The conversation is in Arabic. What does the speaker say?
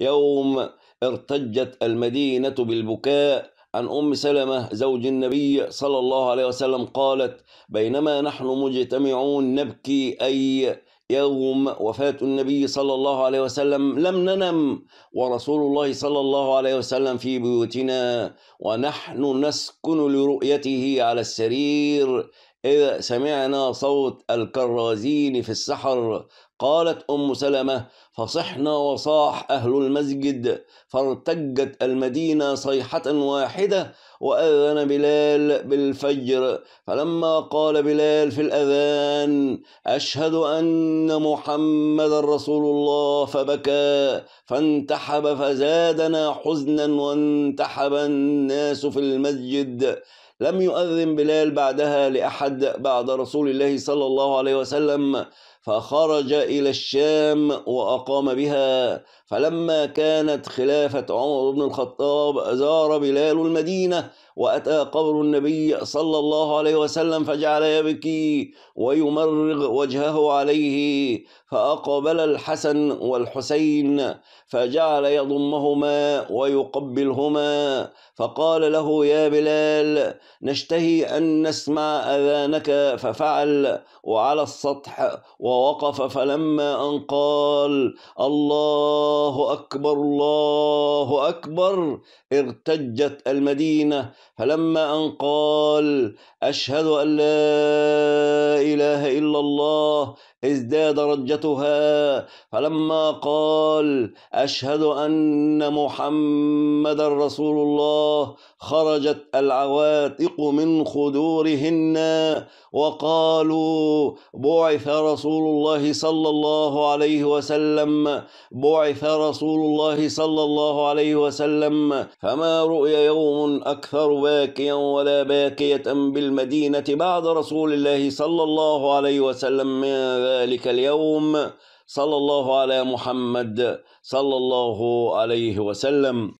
يوم ارتجت المدينة بالبكاء عن أم سلمة زوج النبي صلى الله عليه وسلم قالت بينما نحن مجتمعون نبكي أي يوم وفاة النبي صلى الله عليه وسلم لم ننم ورسول الله صلى الله عليه وسلم في بيوتنا ونحن نسكن لرؤيته على السرير إذا سمعنا صوت الكرازين في السحر قالت أم سلمة فصحنا وصاح أهل المسجد فارتجت المدينة صيحة واحدة وأذن بلال بالفجر فلما قال بلال في الأذان أشهد أن محمد رسول الله فبكى فانتحب فزادنا حزنا وانتحب الناس في المسجد لم يؤذن بلال بعدها لأحد بعد رسول الله صلى الله عليه وسلم فخرج إلى الشام وأقام بها فلما كانت خلافة عمر بن الخطاب زار بلال المدينة وأتى قبر النبي صلى الله عليه وسلم فجعل يبكي ويمرغ وجهه عليه فأقبل الحسن والحسين فجعل يضمهما ويقبلهما فقال له يا بلال نشتهي أن نسمع أذانك ففعل وعلى السطح و ووقف فلما أن قال الله أكبر الله أكبر ارتجت المدينة فلما أن قال أشهد أن لا ازداد رجتها فلما قال أشهد أن محمد رسول الله خرجت العواتق من خدورهن وقالوا بعث رسول الله صلى الله عليه وسلم بعث رسول الله صلى الله عليه وسلم فما رؤي يوم أكثر باكيا ولا باكية بالمدينة بعد رسول الله صلى الله عليه وسلم من ذلك ذلك اليوم صلى الله على محمد صلى الله عليه وسلم